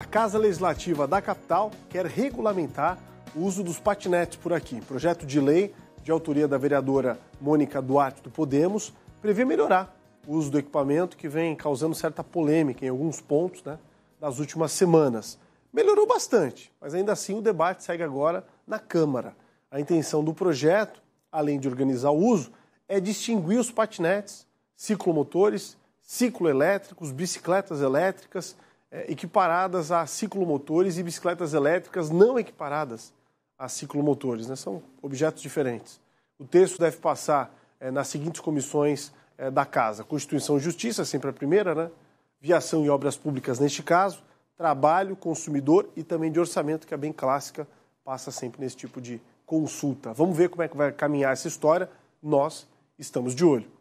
A Casa Legislativa da capital quer regulamentar o uso dos patinetes por aqui. O projeto de lei de autoria da vereadora Mônica Duarte do Podemos prevê melhorar o uso do equipamento que vem causando certa polêmica em alguns pontos né, das últimas semanas. Melhorou bastante, mas ainda assim o debate segue agora na Câmara. A intenção do projeto, além de organizar o uso, é distinguir os patinetes, ciclomotores, cicloelétricos, bicicletas elétricas é, equiparadas a ciclomotores e bicicletas elétricas não equiparadas a ciclomotores. Né? São objetos diferentes. O texto deve passar é, nas seguintes comissões é, da Casa: Constituição e Justiça, sempre a primeira, né? Viação e Obras Públicas, neste caso, Trabalho, Consumidor e também de Orçamento, que é bem clássica, passa sempre nesse tipo de consulta. Vamos ver como é que vai caminhar essa história. Nós estamos de olho.